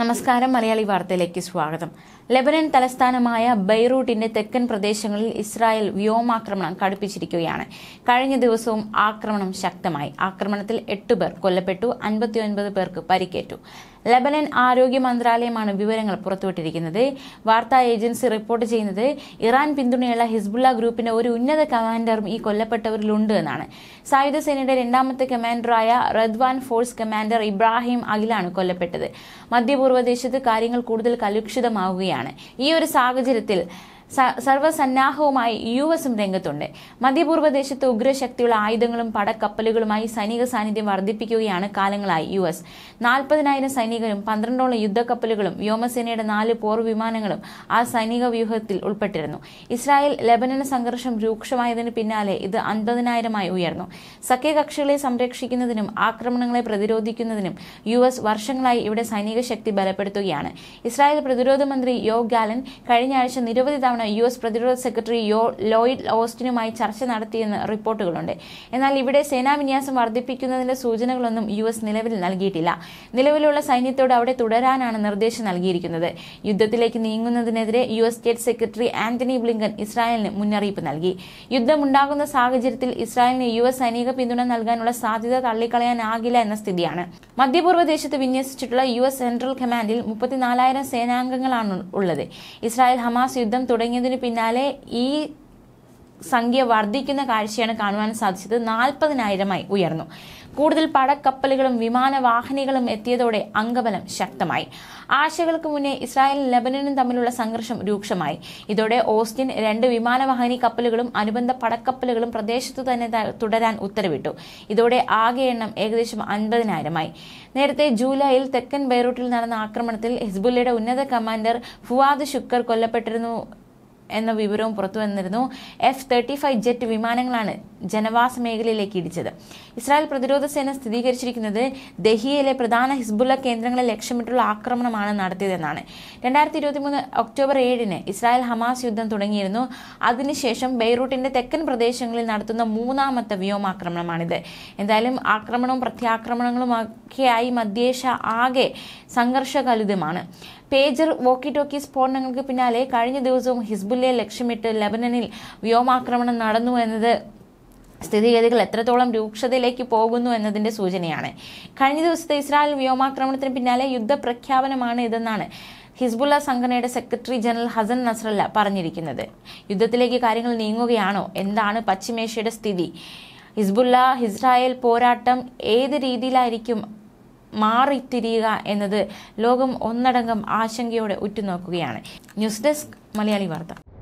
നമസ്കാരം മലയാളി വാർത്തയിലേക്ക് സ്വാഗതം ലെബനൻ തലസ്ഥാനമായ ബൈറൂട്ടിന്റെ തെക്കൻ പ്രദേശങ്ങളിൽ ഇസ്രായേൽ വ്യോമാക്രമണം കടുപ്പിച്ചിരിക്കുകയാണ് കഴിഞ്ഞ ദിവസവും ആക്രമണം ശക്തമായി ആക്രമണത്തിൽ എട്ട് പേർ കൊല്ലപ്പെട്ടു അൻപത്തിയൊൻപത് പേർക്ക് പരിക്കേറ്റു ലെബനൻ ആരോഗ്യ മന്ത്രാലയമാണ് വിവരങ്ങൾ പുറത്തുവിട്ടിരിക്കുന്നത് വാർത്താ ഏജൻസി റിപ്പോർട്ട് ചെയ്യുന്നത് ഇറാൻ പിന്തുണയുള്ള ഹിസ്ബുള്ള ഗ്രൂപ്പിന്റെ ഒരു ഉന്നത കമാൻഡറും ഈ കൊല്ലപ്പെട്ടവരിലുണ്ട് എന്നാണ് സായുധ സേനയുടെ രണ്ടാമത്തെ കമാൻഡറായ റദ്വാൻ ഫോഴ്സ് കമാൻഡർ ഇബ്രാഹിം അഖിലാണ് കൊല്ലപ്പെട്ടത് മധ്യ മധ്യപൂർവ്വദേശത്ത് കാര്യങ്ങൾ കൂടുതൽ കലുഷിതമാവുകയാണ് ഈ ഒരു സാഹചര്യത്തിൽ സർവ്വസന്നാഹവുമായി യു എസും രംഗത്തുണ്ട് മധ്യപൂർവ്വ ദേശത്ത് ഉഗ്രശക്തിയുള്ള ആയുധങ്ങളും പടക്കപ്പലുകളുമായി സൈനിക സാന്നിധ്യം വർദ്ധിപ്പിക്കുകയാണ് കാലങ്ങളായി യു എസ് നാൽപ്പതിനായിരം സൈനികരും പന്ത്രണ്ടോളം യുദ്ധക്കപ്പലുകളും വ്യോമസേനയുടെ നാല് പോർ വിമാനങ്ങളും ആ സൈനിക വ്യൂഹത്തിൽ ഉൾപ്പെട്ടിരുന്നു ഇസ്രായേൽ ലബനൻ സംഘർഷം രൂക്ഷമായതിന് പിന്നാലെ ഇത് അൻപതിനായിരമായി ഉയർന്നു സഖ്യകക്ഷികളെ സംരക്ഷിക്കുന്നതിനും ആക്രമണങ്ങളെ പ്രതിരോധിക്കുന്നതിനും യു എസ് വർഷങ്ങളായി ഇവിടെ സൈനിക ശക്തി ബലപ്പെടുത്തുകയാണ് ഇസ്രായേൽ പ്രതിരോധ മന്ത്രി യോ ഗാലൻ കഴിഞ്ഞ ആഴ്ച നിരവധി തവണ തവണ യു എസ് പ്രതിരോധ സെക്രട്ടറി യോ ലോയിഡ് ഓസ്റ്റിനുമായി ചർച്ച നടത്തിയെന്ന് റിപ്പോർട്ടുകളുണ്ട് എന്നാൽ ഇവിടെ സേനാ വിന്യാസം വർദ്ധിപ്പിക്കുന്നതിന്റെ സൂചനകളൊന്നും യു എസ് നിലവിൽ നൽകിയിട്ടില്ല നിലവിലുള്ള സൈന്യത്തോട് അവിടെ തുടരാനാണ് നിർദ്ദേശം നൽകിയിരിക്കുന്നത് യുദ്ധത്തിലേക്ക് നീങ്ങുന്നതിനെതിരെ U S state secretary Antony Blinken ഇസ്രായേലിന് മുന്നറിയിപ്പ് നൽകി യുദ്ധമുണ്ടാകുന്ന സാഹചര്യത്തിൽ ഇസ്രായേലിന് യു എസ് സൈനിക പിന്തുണ നൽകാനുള്ള സാധ്യത തള്ളിക്കളയാനാകില്ല എന്ന സ്ഥിതിയാണ് മധ്യപൂർവ്വ ദേശത്ത് വിന്യസിച്ചിട്ടുള്ള യു എസ് സെൻട്രൽ കമാൻഡിൽ മുപ്പത്തിനാലായിരം സേനാംഗങ്ങളാണ് ഉള്ളത് ഇസ്രായേൽ ഹമാസ് യുദ്ധം തുടങ്ങി തുടങ്ങിയതിന് പിന്നാലെ ഈ സംഖ്യ വർദ്ധിക്കുന്ന കാഴ്ചയാണ് കാണുവാൻ സാധിച്ചത് നാൽപ്പതിനായിരമായി ഉയർന്നു കൂടുതൽ പടക്കപ്പലുകളും വിമാനവാഹിനികളും എത്തിയതോടെ അംഗബലം ശക്തമായി ആഴ്ചകൾക്ക് മുന്നേ ഇസ്രായേലും ലബനനും തമ്മിലുള്ള സംഘർഷം രൂക്ഷമായി ഇതോടെ ഓസ്റ്റിൻ രണ്ട് വിമാനവാഹിനി കപ്പലുകളും അനുബന്ധ പടക്കപ്പലുകളും പ്രദേശത്തു തന്നെ തുടരാൻ ഉത്തരവിട്ടു ഇതോടെ ആകെ എണ്ണം ഏകദേശം അൻപതിനായിരമായി നേരത്തെ ജൂലൈയിൽ തെക്കൻ ബെയ്റൂട്ടിൽ നടന്ന ആക്രമണത്തിൽ ഹിസ്ബുല്ലയുടെ ഉന്നത കമാൻഡർ ഫുവാദ് ശുക്കർ കൊല്ലപ്പെട്ടിരുന്നു എന്ന വിവരവും പുറത്തു വന്നിരുന്നു എഫ് തേർട്ടി ഫൈവ് ജെറ്റ് വിമാനങ്ങളാണ് ജനവാസ മേഖലയിലേക്ക് ഇടിച്ചത് ഇസ്രായേൽ പ്രതിരോധ സേന സ്ഥിരീകരിച്ചിരിക്കുന്നത് ദഹിയയിലെ പ്രധാന ഹിസ്ബുള്ള കേന്ദ്രങ്ങളെ ലക്ഷ്യമിട്ടുള്ള ആക്രമണമാണ് നടത്തിയതെന്നാണ് രണ്ടായിരത്തി മൂന്ന് ഒക്ടോബർ ഏഴിന് ഇസ്രായേൽ ഹമാസ് യുദ്ധം തുടങ്ങിയിരുന്നു അതിനുശേഷം ബെയ്റൂട്ടിന്റെ തെക്കൻ പ്രദേശങ്ങളിൽ നടത്തുന്ന മൂന്നാമത്തെ വ്യോമാക്രമണമാണിത് എന്തായാലും ആക്രമണവും ഒക്കെയായി മധ്യേഷ്യ ആകെ സംഘർഷകലിതമാണ് പേജർ വോക്കി ടോക്കി സ്ഫോടനങ്ങൾക്ക് പിന്നാലെ കഴിഞ്ഞ ദിവസവും ഹിസ്ബുൽ ഹിസ്ബുല്ലെ ലക്ഷ്യമിട്ട് ലബനനിൽ വ്യോമാക്രമണം നടന്നു എന്നത് സ്ഥിതിഗതികൾ എത്രത്തോളം രൂക്ഷതയിലേക്ക് പോകുന്നു എന്നതിന്റെ സൂചനയാണ് കഴിഞ്ഞ ദിവസത്തെ ഇസ്രായേൽ വ്യോമാക്രമണത്തിന് പിന്നാലെ യുദ്ധപ്രഖ്യാപനമാണ് ഇതെന്നാണ് ഹിസ്ബുള്ള സംഘടനയുടെ സെക്രട്ടറി ജനറൽ ഹസൻ നസ്രല്ല പറഞ്ഞിരിക്കുന്നത് യുദ്ധത്തിലേക്ക് കാര്യങ്ങൾ നീങ്ങുകയാണോ എന്താണ് പശ്ചിമേഷ്യയുടെ സ്ഥിതി ഹിസ്ബുള്ള ഇസ്രായേൽ പോരാട്ടം ഏത് രീതിയിലായിരിക്കും മാറിത്തിരിയുക എന്നത് ലോകം ഒന്നടങ്കം ആശങ്കയോടെ ഉറ്റുനോക്കുകയാണ് ന്യൂസ് ഡെസ്ക് മലയാളി വാർത്ത